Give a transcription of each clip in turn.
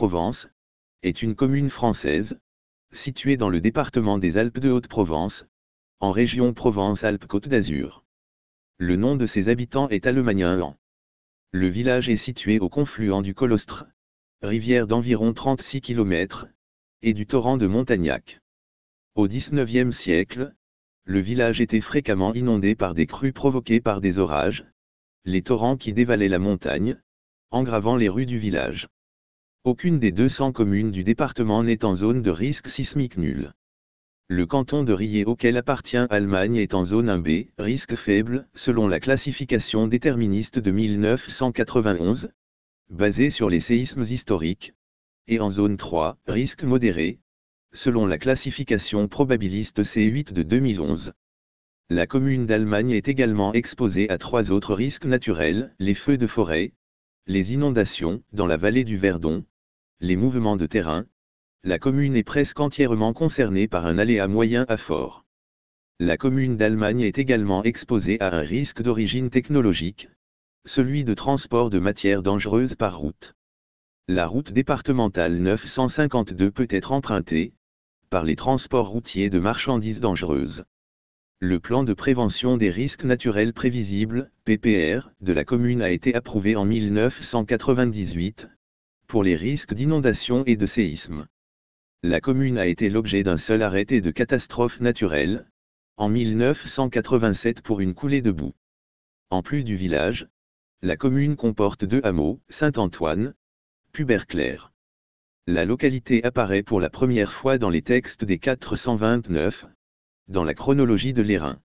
provence est une commune française, située dans le département des Alpes de Haute-Provence, en région Provence-Alpes-Côte d'Azur. Le nom de ses habitants est Allemanien. Le village est situé au confluent du Colostre, rivière d'environ 36 km, et du torrent de Montagnac. Au XIXe siècle, le village était fréquemment inondé par des crues provoquées par des orages, les torrents qui dévalaient la montagne, engravant les rues du village aucune des 200 communes du département n'est en zone de risque sismique nul. Le canton de Riez auquel appartient Allemagne est en zone 1B, risque faible, selon la classification déterministe de 1991, basée sur les séismes historiques, et en zone 3, risque modéré, selon la classification probabiliste C8 de 2011. La commune d'Allemagne est également exposée à trois autres risques naturels, les feux de forêt, les inondations dans la vallée du Verdon les mouvements de terrain, la commune est presque entièrement concernée par un aléa moyen à fort. La commune d'Allemagne est également exposée à un risque d'origine technologique, celui de transport de matières dangereuses par route. La route départementale 952 peut être empruntée par les transports routiers de marchandises dangereuses. Le plan de prévention des risques naturels prévisibles, PPR, de la commune a été approuvé en 1998, pour les risques d'inondation et de séisme. La commune a été l'objet d'un seul arrêté de catastrophe naturelle, en 1987 pour une coulée de boue. En plus du village, la commune comporte deux hameaux, Saint-Antoine, Pubert-Clair. La localité apparaît pour la première fois dans les textes des 429, dans la chronologie de l'Airain.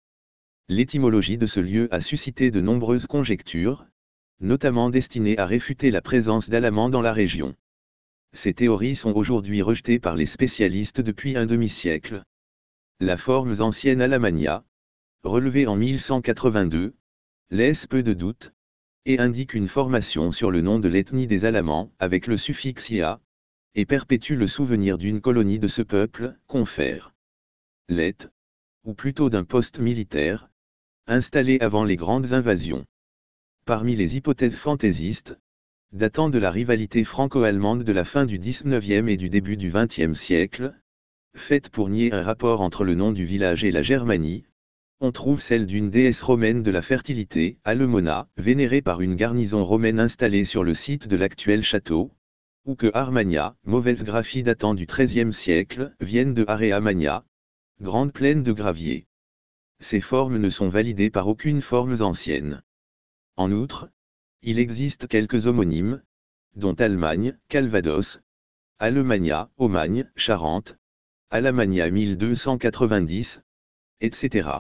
L'étymologie de ce lieu a suscité de nombreuses conjectures, notamment destinée à réfuter la présence d'Alamans dans la région. Ces théories sont aujourd'hui rejetées par les spécialistes depuis un demi-siècle. La forme ancienne Alamania, relevée en 1182, laisse peu de doute, et indique une formation sur le nom de l'ethnie des Alamans avec le suffixe ia, et perpétue le souvenir d'une colonie de ce peuple, confère. Let, ou plutôt d'un poste militaire, installé avant les grandes invasions parmi les hypothèses fantaisistes, datant de la rivalité franco-allemande de la fin du XIXe et du début du XXe siècle, faites pour nier un rapport entre le nom du village et la Germanie, on trouve celle d'une déesse romaine de la fertilité, Alemona, vénérée par une garnison romaine installée sur le site de l'actuel château, ou que Armania, mauvaise graphie datant du XIIIe siècle, vienne de Areamania, grande plaine de gravier. Ces formes ne sont validées par aucune forme ancienne. En outre, il existe quelques homonymes, dont Allemagne, Calvados, Alemannia, Omagne, Charente, Alamagna 1290, etc.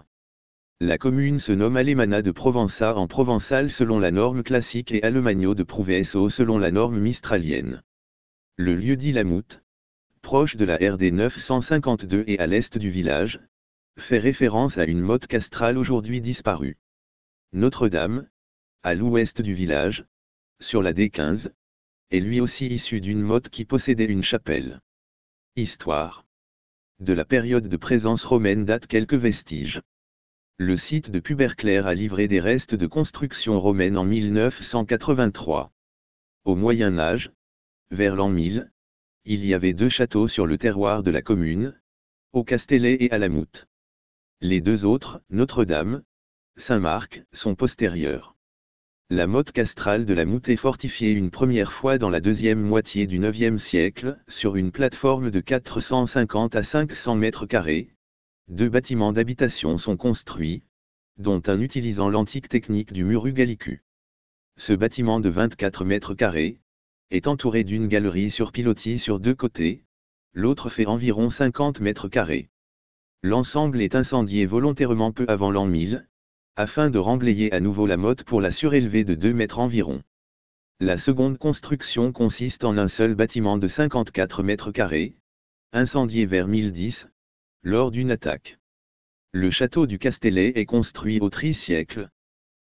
La commune se nomme Alemana de Provença en provençal selon la norme classique et Alemagno de Proveso selon la norme mistralienne. Le lieu dit Lamout, proche de la RD 952 et à l'est du village, fait référence à une motte castrale aujourd'hui disparue. Notre-Dame, à l'ouest du village, sur la D15, est lui aussi issu d'une motte qui possédait une chapelle. Histoire. De la période de présence romaine datent quelques vestiges. Le site de Puberclaire a livré des restes de construction romaine en 1983. Au Moyen Âge, vers l'an 1000, il y avait deux châteaux sur le terroir de la commune, au Castellet et à la Moute. Les deux autres, Notre-Dame, Saint-Marc, sont postérieurs la motte castrale de la moutée est fortifiée une première fois dans la deuxième moitié du IXe siècle, sur une plateforme de 450 à 500 mètres carrés. Deux bâtiments d'habitation sont construits, dont un utilisant l'antique technique du mur gallicus. Ce bâtiment de 24 mètres carrés est entouré d'une galerie sur pilotis sur deux côtés, l'autre fait environ 50 mètres carrés. L'ensemble est incendié volontairement peu avant l'an 1000, afin de remblayer à nouveau la motte pour la surélever de 2 mètres environ. La seconde construction consiste en un seul bâtiment de 54 mètres carrés, incendié vers 1010, lors d'une attaque. Le château du Castellet est construit au XIIIe siècle.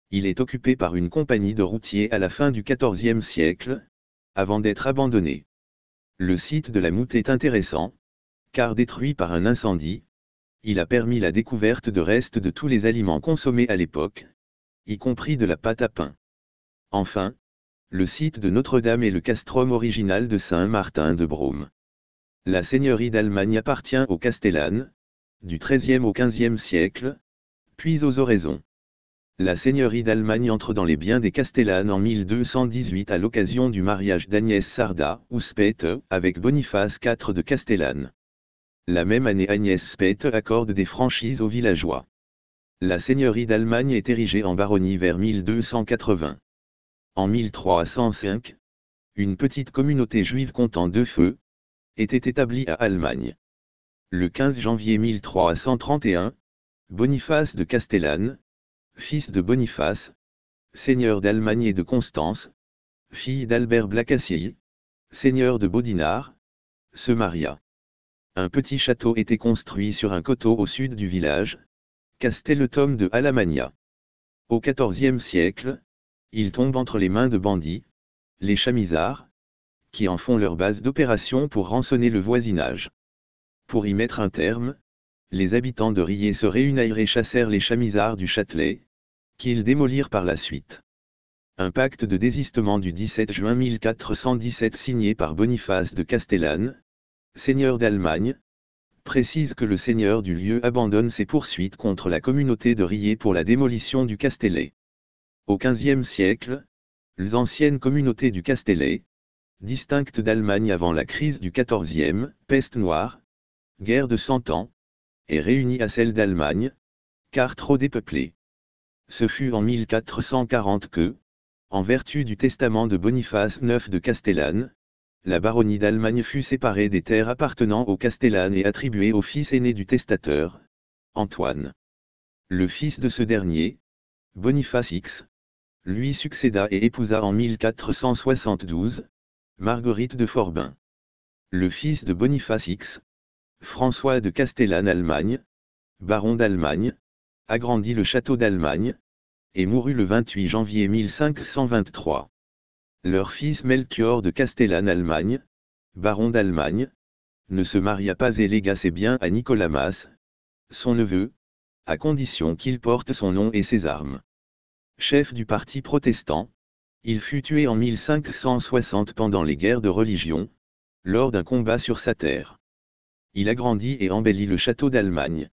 Il est occupé par une compagnie de routiers à la fin du XIVe siècle, avant d'être abandonné. Le site de la Moute est intéressant, car détruit par un incendie, il a permis la découverte de restes de tous les aliments consommés à l'époque, y compris de la pâte à pain. Enfin, le site de Notre-Dame est le castrum original de Saint-Martin de Brome. La seigneurie d'Allemagne appartient aux Castellanes, du XIIIe au XVe siècle, puis aux oraisons. La seigneurie d'Allemagne entre dans les biens des Castellanes en 1218 à l'occasion du mariage d'Agnès Sarda ou Spete avec Boniface IV de Castellane. La même année Agnès Speth accorde des franchises aux villageois. La seigneurie d'Allemagne est érigée en baronnie vers 1280. En 1305, une petite communauté juive comptant deux feux, était établie à Allemagne. Le 15 janvier 1331, Boniface de Castellane, fils de Boniface, seigneur d'Allemagne et de Constance, fille d'Albert Blacassier, seigneur de Bodinard, se maria un petit château était construit sur un coteau au sud du village, Castelletom de Alamania. Au XIVe siècle, il tombe entre les mains de bandits, les chamisards, qui en font leur base d'opération pour rançonner le voisinage. Pour y mettre un terme, les habitants de Rillé se réunirent et chassèrent les chamisards du Châtelet, qu'ils démolirent par la suite. Un pacte de désistement du 17 juin 1417 signé par Boniface de Castellane, seigneur d'Allemagne, précise que le seigneur du lieu abandonne ses poursuites contre la communauté de Riez pour la démolition du Castellet. Au XVe siècle, les anciennes communautés du Castellet, distinctes d'Allemagne avant la crise du XIVe, peste noire, guerre de Cent Ans, et réunie à celle d'Allemagne, car trop dépeuplée. Ce fut en 1440 que, en vertu du testament de Boniface IX de Castellane, la baronnie d'Allemagne fut séparée des terres appartenant au Castellane et attribuée au fils aîné du testateur, Antoine. Le fils de ce dernier, Boniface X, lui succéda et épousa en 1472, Marguerite de Forbin. Le fils de Boniface X, François de Castellane-Allemagne, baron d'Allemagne, agrandit le château d'Allemagne, et mourut le 28 janvier 1523. Leur fils Melchior de Castellane-Allemagne, baron d'Allemagne, ne se maria pas et légua ses biens à Nicolas Mas, son neveu, à condition qu'il porte son nom et ses armes. Chef du parti protestant, il fut tué en 1560 pendant les guerres de religion, lors d'un combat sur sa terre. Il agrandit et embellit le château d'Allemagne.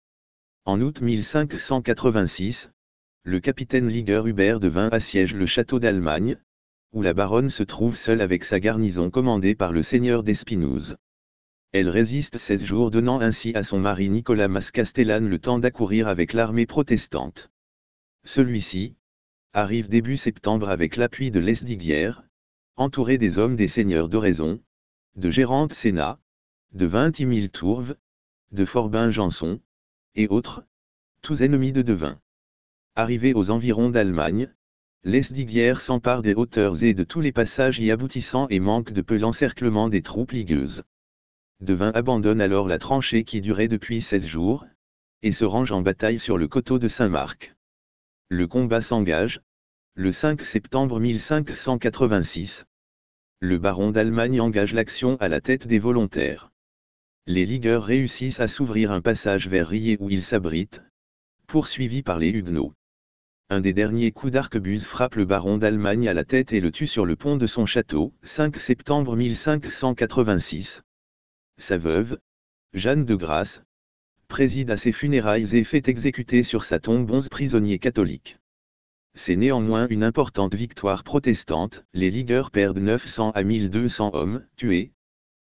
En août 1586, le capitaine Liger Hubert de Vin assiège le château d'Allemagne, où la baronne se trouve seule avec sa garnison commandée par le seigneur d'Espinouse. Elle résiste 16 jours donnant ainsi à son mari Nicolas Mascastellane le temps d'accourir avec l'armée protestante. Celui-ci arrive début septembre avec l'appui de Lesdiguières, entouré des hommes des seigneurs d'Oraison, de Gérante Sénat, de Vintimille tourves, de Forbin Janson, et autres, tous ennemis de Devin. Arrivé aux environs d'Allemagne, Lesdiguières s'empare des hauteurs et de tous les passages y aboutissant et manque de peu l'encerclement des troupes ligueuses. Devin abandonne alors la tranchée qui durait depuis 16 jours, et se range en bataille sur le coteau de Saint-Marc. Le combat s'engage, le 5 septembre 1586. Le baron d'Allemagne engage l'action à la tête des volontaires. Les ligueurs réussissent à s'ouvrir un passage vers Riez où ils s'abritent, poursuivis par les huguenots un des derniers coups d'arquebuse frappe le baron d'Allemagne à la tête et le tue sur le pont de son château, 5 septembre 1586. Sa veuve, Jeanne de Grasse, préside à ses funérailles et fait exécuter sur sa tombe onze prisonniers catholiques. C'est néanmoins une importante victoire protestante, les ligueurs perdent 900 à 1200 hommes, tués,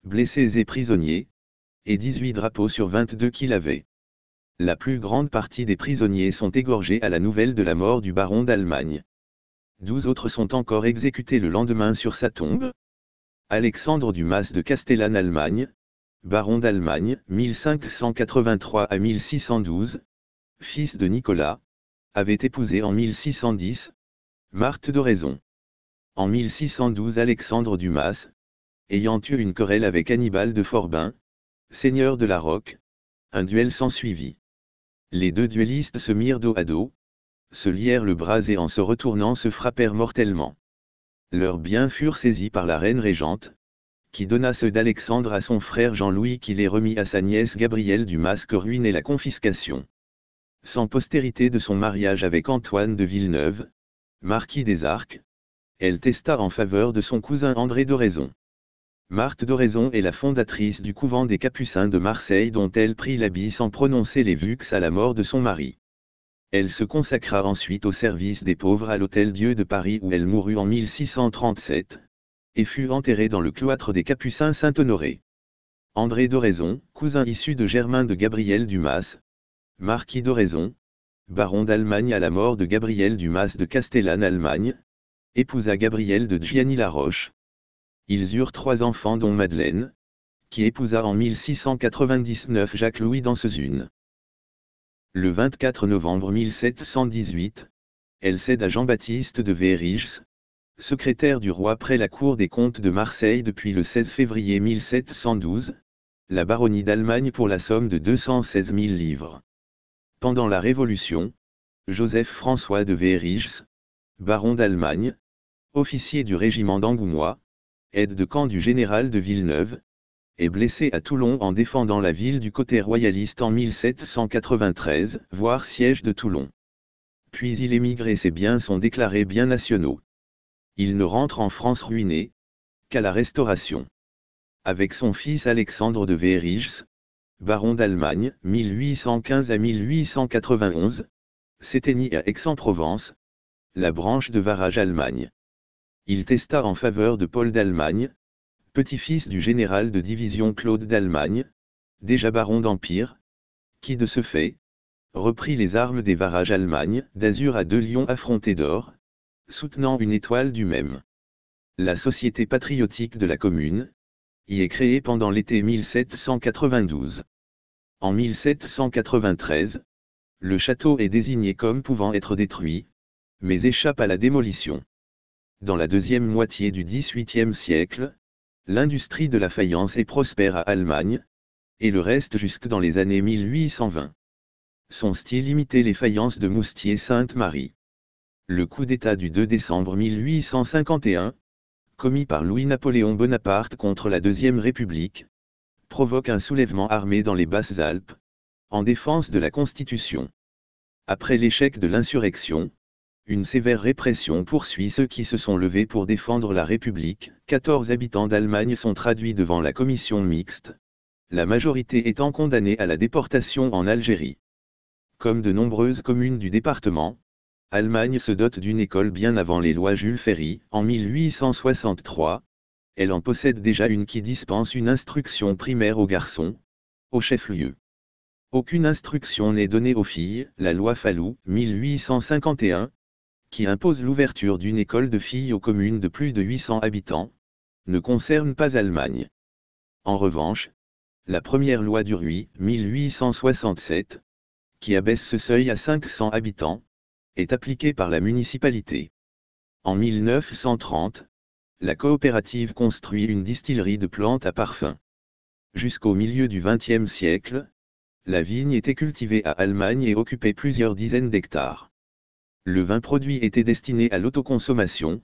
blessés et prisonniers, et 18 drapeaux sur 22 qu'il avait la plus grande partie des prisonniers sont égorgés à la nouvelle de la mort du baron d'Allemagne. Douze autres sont encore exécutés le lendemain sur sa tombe. Alexandre Dumas de Castellane Allemagne, baron d'Allemagne 1583 à 1612, fils de Nicolas, avait épousé en 1610, Marthe d'Oraison. En 1612 Alexandre Dumas, ayant eu une querelle avec Hannibal de Forbin, seigneur de la Roque, un duel s'ensuivit. Les deux duellistes se mirent dos à dos, se lièrent le bras et en se retournant se frappèrent mortellement. Leurs biens furent saisis par la reine régente, qui donna ceux d'Alexandre à son frère Jean-Louis qui les remit à sa nièce Gabrielle du Masque ruine et la confiscation. Sans postérité de son mariage avec Antoine de Villeneuve, marquis des Arcs, elle testa en faveur de son cousin André de Marthe d'Oraison est la fondatrice du couvent des Capucins de Marseille dont elle prit l'habit sans prononcer les vux à la mort de son mari. Elle se consacra ensuite au service des pauvres à l'Hôtel Dieu de Paris où elle mourut en 1637, et fut enterrée dans le cloître des Capucins Saint-Honoré. André d'Oraison, cousin issu de Germain de Gabriel Dumas, marquis d'Oraison, baron d'Allemagne à la mort de Gabriel Dumas de Castellane Allemagne, épousa Gabriel de Gianni Laroche, ils eurent trois enfants dont Madeleine, qui épousa en 1699 Jacques-Louis Dansezune. Le 24 novembre 1718, elle cède à Jean-Baptiste de Wehrigs, secrétaire du roi près la cour des comptes de Marseille depuis le 16 février 1712, la baronnie d'Allemagne pour la somme de 216 000 livres. Pendant la Révolution, Joseph-François de Wehrigs, baron d'Allemagne, officier du régiment d'Angoumois, aide de camp du général de Villeneuve, est blessé à Toulon en défendant la ville du côté royaliste en 1793, voire siège de Toulon. Puis il émigre et ses biens sont déclarés biens nationaux. Il ne rentre en France ruiné qu'à la Restauration. Avec son fils Alexandre de Vériges, baron d'Allemagne, 1815 à 1891, s'éteignit à Aix-en-Provence, la branche de Varage Allemagne il testa en faveur de Paul d'Allemagne, petit-fils du général de division Claude d'Allemagne, déjà baron d'Empire, qui de ce fait, reprit les armes des varages Allemagne, d'azur à deux lions affrontés d'or, soutenant une étoile du même. La Société patriotique de la Commune, y est créée pendant l'été 1792. En 1793, le château est désigné comme pouvant être détruit, mais échappe à la démolition. Dans la deuxième moitié du XVIIIe siècle, l'industrie de la faïence est prospère à Allemagne, et le reste jusque dans les années 1820. Son style imitait les faïences de Moustier-Sainte-Marie. Le coup d'État du 2 décembre 1851, commis par Louis-Napoléon Bonaparte contre la Deuxième République, provoque un soulèvement armé dans les Basses-Alpes, en défense de la Constitution. Après l'échec de l'insurrection, une sévère répression poursuit ceux qui se sont levés pour défendre la République. 14 habitants d'Allemagne sont traduits devant la commission mixte, la majorité étant condamnée à la déportation en Algérie. Comme de nombreuses communes du département, Allemagne se dote d'une école bien avant les lois Jules Ferry. En 1863, elle en possède déjà une qui dispense une instruction primaire aux garçons, au chef-lieu. Aucune instruction n'est donnée aux filles. La loi Fallou, 1851, impose l'ouverture d'une école de filles aux communes de plus de 800 habitants, ne concerne pas Allemagne. En revanche, la première loi du RUI 1867, qui abaisse ce seuil à 500 habitants, est appliquée par la municipalité. En 1930, la coopérative construit une distillerie de plantes à parfum. Jusqu'au milieu du XXe siècle, la vigne était cultivée à Allemagne et occupait plusieurs dizaines d'hectares le vin produit était destiné à l'autoconsommation,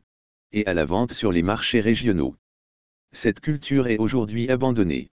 et à la vente sur les marchés régionaux. Cette culture est aujourd'hui abandonnée.